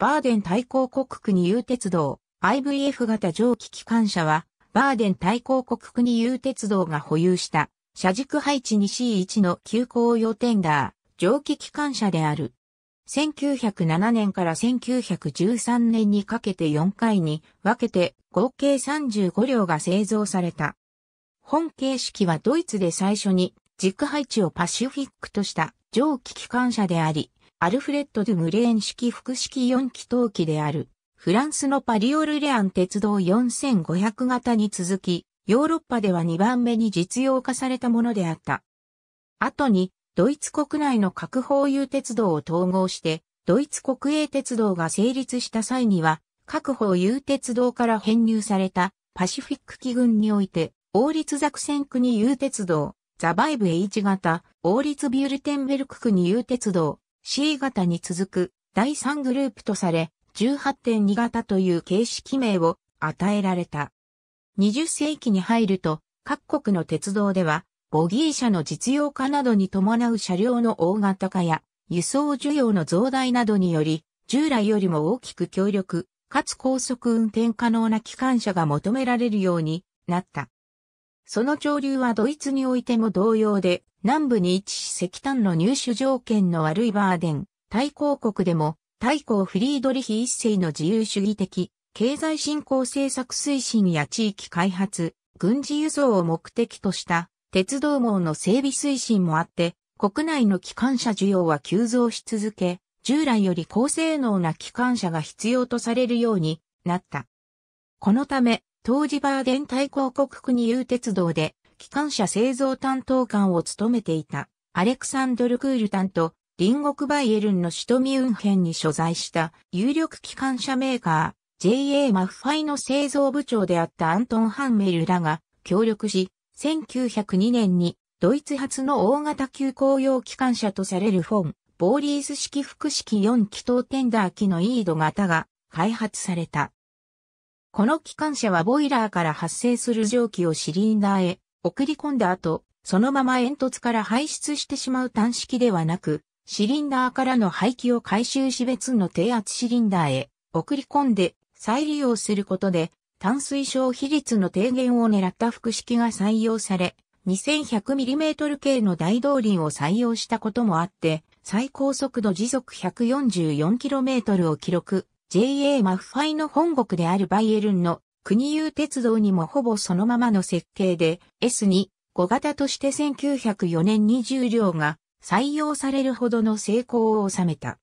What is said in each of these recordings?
バーデン大抗国国有鉄道 IVF 型蒸気機関車は、バーデン大抗国国有鉄道が保有した、車軸配置 2C1 の急行用テンダー、蒸気機関車である。1907年から1913年にかけて4回に分けて合計35両が製造された。本形式はドイツで最初に軸配置をパシフィックとした蒸気機関車であり、アルフレッド・ドゥ・ムレーン式複式4気筒機である、フランスのパリオルレアン鉄道4500型に続き、ヨーロッパでは2番目に実用化されたものであった。後に、ドイツ国内の各保有鉄道を統合して、ドイツ国営鉄道が成立した際には、各保有鉄道から編入されたパシフィック機群において、王立ザクセン国有鉄道、ザバイブ H 型、王立ビュルテンベルク国有鉄道、C 型に続く第3グループとされ、18.2型という形式名を与えられた。20世紀に入ると、各国の鉄道では、ボギー車の実用化などに伴う車両の大型化や、輸送需要の増大などにより、従来よりも大きく強力、かつ高速運転可能な機関車が求められるようになった。その潮流はドイツにおいても同様で、南部に位置し石炭の入手条件の悪いバーデン、大抗国でも、大抗フリードリヒ一世の自由主義的、経済振興政策推進や地域開発、軍事輸送を目的とした鉄道網の整備推進もあって、国内の機関車需要は急増し続け、従来より高性能な機関車が必要とされるようになった。このため、当時バーデン大公国国有鉄道で、機関車製造担当官を務めていた、アレクサンドル・クールタンと、隣国バイエルンの首都ミュンヘンに所在した有力機関車メーカー JA マッファイの製造部長であったアントン・ハンメルらが協力し、1902年にドイツ発の大型急行用機関車とされるフォン、ボーリース式複式4気筒テンダー機のイード型が開発された。この機関車はボイラーから発生する蒸気をシリンダーへ送り込んだ後、そのまま煙突から排出してしまう端式ではなく、シリンダーからの排気を回収し別の低圧シリンダーへ送り込んで再利用することで、炭水消費率の低減を狙った複式が採用され、2100mm 系の大動輪を採用したこともあって、最高速度時速 144km を記録。JA マッファイの本国であるバイエルンの国有鉄道にもほぼそのままの設計で S2 5型として1904年20両が採用されるほどの成功を収めた。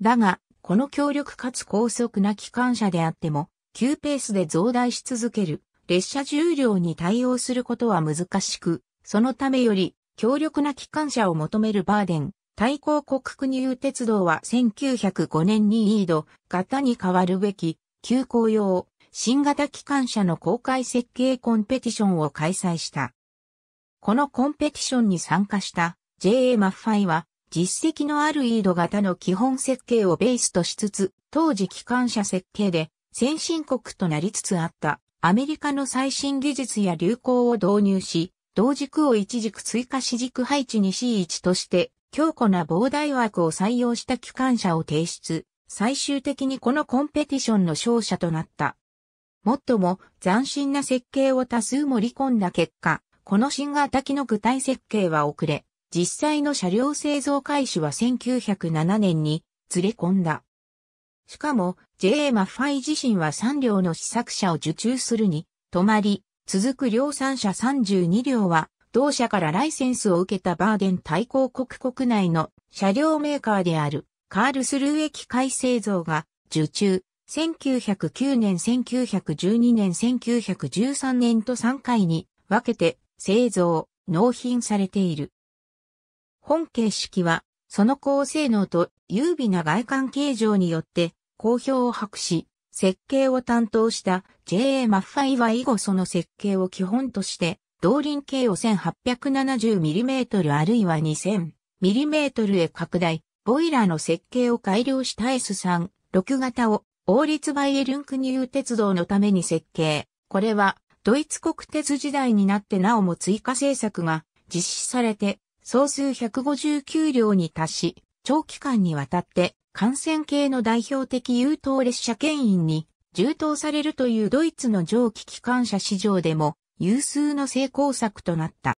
だが、この強力かつ高速な機関車であっても、急ペースで増大し続ける列車重量に対応することは難しく、そのためより強力な機関車を求めるバーデン、対抗国国有鉄道は1905年にイード、型に変わるべき、急行用、新型機関車の公開設計コンペティションを開催した。このコンペティションに参加した JA マッファイは、実績のあるイード型の基本設計をベースとしつつ、当時機関車設計で先進国となりつつあったアメリカの最新技術や流行を導入し、同軸を一軸追加四軸配置に C1 として強固な膨大枠を採用した機関車を提出、最終的にこのコンペティションの勝者となった。もっとも斬新な設計を多数盛り込んだ結果、この新型機の具体設計は遅れ、実際の車両製造開始は1907年にずれ込んだ。しかも、J.A. マッファイ自身は3両の試作車を受注するに、止まり、続く量産車32両は同社からライセンスを受けたバーデン対抗国国内の車両メーカーであるカールスルー駅改製造が受注、1909年、1912年、1913年と3回に分けて製造、納品されている。本形式は、その高性能と優美な外観形状によって好評を博し、設計を担当した J.A. マッファイは以後その設計を基本として動輪径を 1870mm あるいは 2000mm へ拡大、ボイラーの設計を改良した S3、6型を王立バイエルンクニュー鉄道のために設計。これはドイツ国鉄時代になってなおも追加政策が実施されて総数159両に達し、長期間にわたって感染系の代表的優等列車牽引に充当されるというドイツの蒸気機関車市場でも有数の成功作となった。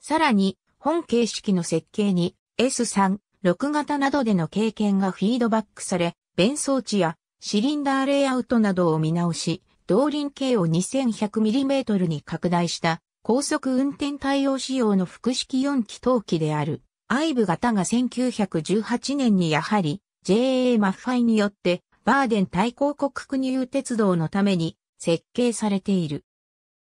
さらに、本形式の設計に S3、6型などでの経験がフィードバックされ、弁装置やシリンダーレイアウトなどを見直し、動輪径を 2100mm に拡大した高速運転対応仕様の複式4気筒機である IVE 型が1918年にやはり JA マッファイによってバーデン対抗国国有鉄道のために設計されている。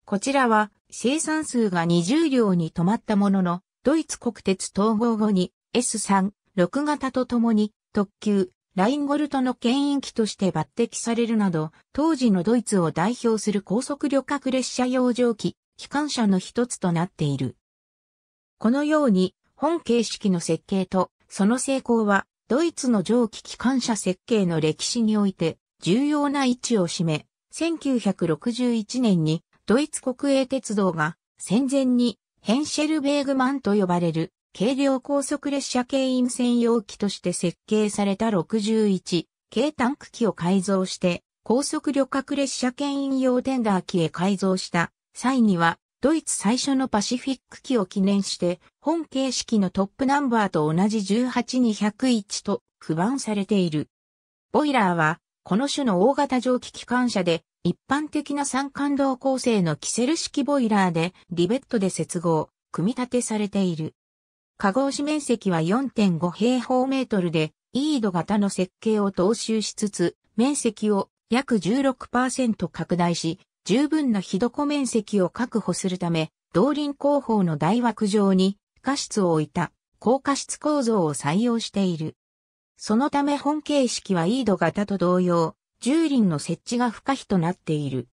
こちらは生産数が20両に止まったものの、ドイツ国鉄統合後に S3、6型とともに特急、ラインゴルトの牽引機として抜擢されるなど、当時のドイツを代表する高速旅客列車用蒸気、機関車の一つとなっている。このように、本形式の設計と、その成功は、ドイツの蒸気機関車設計の歴史において、重要な位置を占め、1961年にドイツ国営鉄道が戦前にヘンシェルベーグマンと呼ばれる軽量高速列車系員専用機として設計された61軽タンク機を改造して高速旅客列車牽引用テンダー機へ改造した際にはドイツ最初のパシフィック機を記念して本形式のトップナンバーと同じ18201と区番されている。ボイラーはこの種の大型蒸気機関車で一般的な三冠道構成のキセル式ボイラーでリベットで接合、組み立てされている。加合紙面積は4.5平方メートルで、イード型の設計を踏襲しつつ、面積を約16%拡大し、十分な火床面積を確保するため、動輪工法の大枠上に、加室を置いた、高加室構造を採用している。そのため本形式はイード型と同様、10輪の設置が不可避となっている。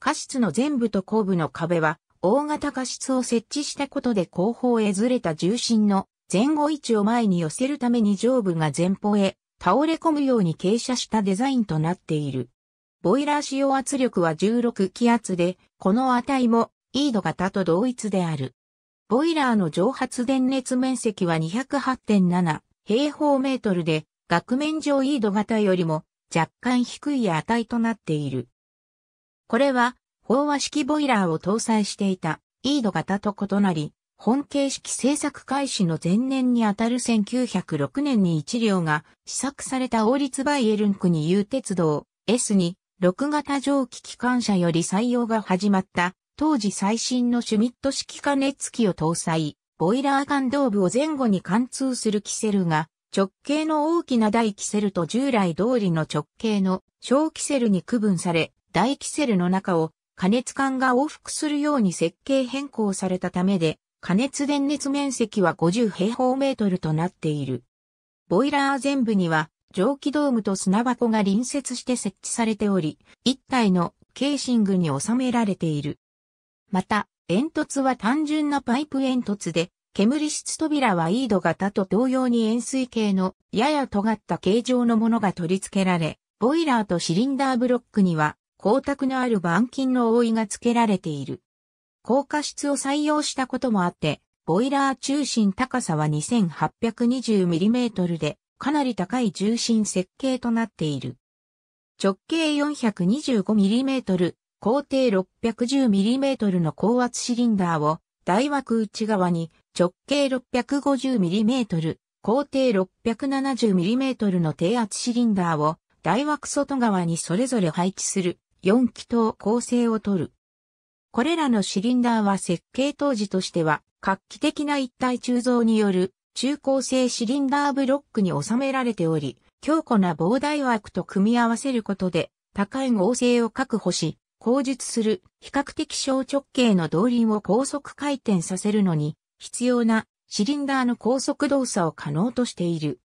過失の全部と後部の壁は、大型過失を設置したことで後方へずれた重心の前後位置を前に寄せるために上部が前方へ倒れ込むように傾斜したデザインとなっている。ボイラー使用圧力は16気圧で、この値も、イード型と同一である。ボイラーの蒸発電熱面積は208.7平方メートルで、額面上イード型よりも若干低い値となっている。これは、飽和式ボイラーを搭載していた、イード型と異なり、本形式製作開始の前年にあたる1906年に1両が試作された王立バイエルンクに有鉄道 S に6型蒸気機関車より採用が始まった当時最新のシュミット式加熱機を搭載、ボイラー感動部を前後に貫通するキセルが直径の大きな大キセルと従来通りの直径の小キセルに区分され、大キセルの中を加熱管が往復するように設計変更されたためで、加熱電熱面積は50平方メートルとなっている。ボイラー全部には蒸気ドームと砂箱が隣接して設置されており、一体のケーシングに収められている。また、煙突は単純なパイプ煙突で、煙室扉はイード型と同様に円錐形のやや尖った形状のものが取り付けられ、ボイラーとシリンダーブロックには光沢のある板金の覆いが付けられている。高架室を採用したこともあって、ボイラー中心高さは 2820mm で、かなり高い重心設計となっている。直径 425mm、高低 610mm の高圧シリンダーを大枠内側に直径 650mm、高低 670mm の低圧シリンダーを大枠外側にそれぞれ配置する4気筒構成をとる。これらのシリンダーは設計当時としては画期的な一体鋳造による中高性シリンダーブロックに収められており、強固な膨大枠と組み合わせることで高い合成を確保し、後述する比較的小直径の動輪を高速回転させるのに必要なシリンダーの高速動作を可能としている。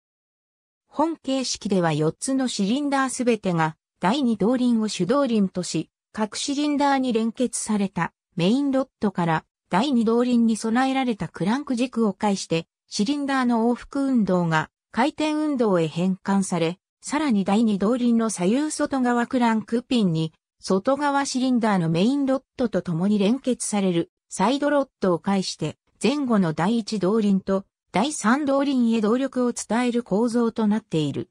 本形式では4つのシリンダーすべてが第2動輪を主動輪とし、各シリンダーに連結されたメインロットから第2動輪に備えられたクランク軸を介してシリンダーの往復運動が回転運動へ変換され、さらに第2動輪の左右外側クランクピンに外側シリンダーのメインロッドと共に連結されるサイドロッドを介して前後の第一動輪と第三動輪へ動力を伝える構造となっている。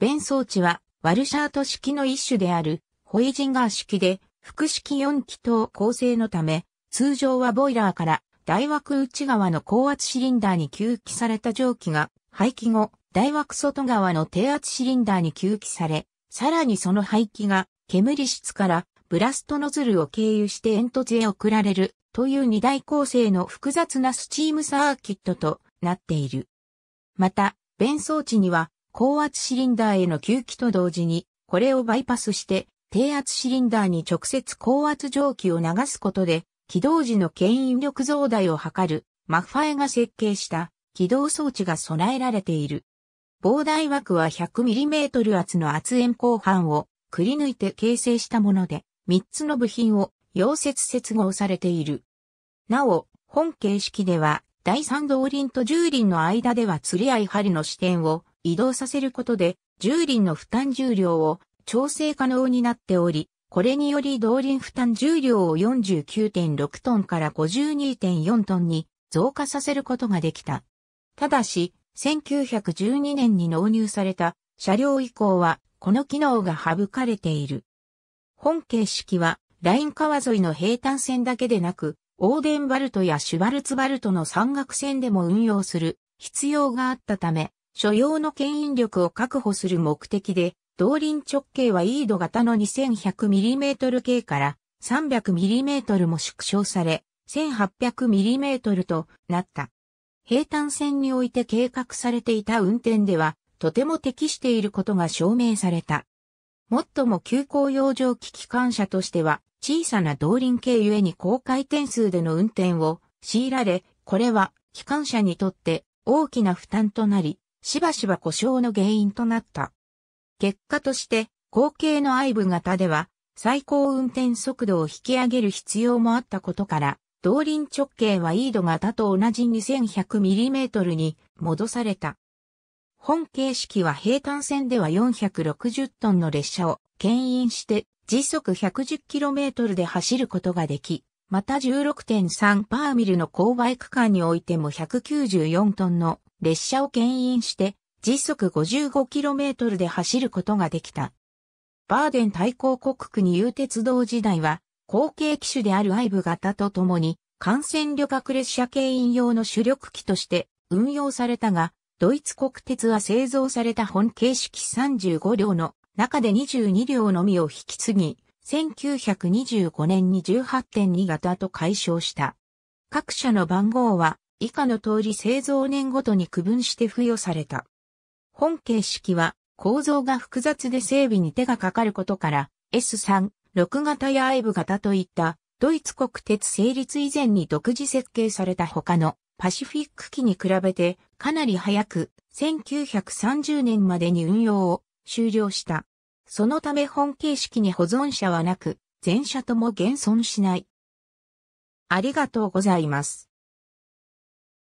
弁装置はワルシャート式の一種であるホイジンガー式で複式4気筒構成のため通常はボイラーから大枠内側の高圧シリンダーに吸気された蒸気が排気後大枠外側の低圧シリンダーに吸気され、さらにその排気が煙室からブラストノズルを経由して煙突へ送られるという二大構成の複雑なスチームサーキットとなっている。また、弁装置には高圧シリンダーへの吸気と同時に、これをバイパスして低圧シリンダーに直接高圧蒸気を流すことで、起動時の牽引力増大を図る、マッファエが設計した起動装置が備えられている。膨大枠は 100mm 厚の圧円鋼板をくり抜いて形成したもので、3つの部品を溶接接合されている。なお、本形式では、第三動輪と重輪の間では釣り合い針の支点を移動させることで、重輪の負担重量を調整可能になっており、これにより動輪負担重量を49.6トンから52.4トンに増加させることができた。ただし、1912年に納入された車両以降はこの機能が省かれている。本形式は、ライン川沿いの平坦線だけでなく、オーデンバルトやシュバルツバルトの山岳線でも運用する必要があったため、所要の牽引力を確保する目的で、動輪直径はイード型の 2100mm 径から 300mm も縮小され、1800mm となった。平坦線において計画されていた運転では、とても適していることが証明された。もっとも急行洋上機機関車としては、小さな動輪系ゆえに高回転数での運転を強いられ、これは機関車にとって大きな負担となり、しばしば故障の原因となった。結果として、後継の愛部型では、最高運転速度を引き上げる必要もあったことから、動輪直径は E ード型と同じ 2100mm に戻された。本形式は平坦線では460トンの列車を牽引して時速 110km で走ることができ、また16.3パーミルの勾配区間においても194トンの列車を牽引して時速 55km で走ることができた。バーデン対抗国区に有鉄道時代は後継機種であるアイブ型とともに幹線旅客列車牽引用の主力機として運用されたが、ドイツ国鉄は製造された本形式35両の中で22両のみを引き継ぎ、1925年に18.2型と解消した。各社の番号は以下の通り製造年ごとに区分して付与された。本形式は構造が複雑で整備に手がかかることから S3、6型や i v 型といったドイツ国鉄成立以前に独自設計された他のパシフィック機に比べてかなり早く、1930年までに運用を終了した。そのため本形式に保存者はなく、全社とも現存しない。ありがとうございます。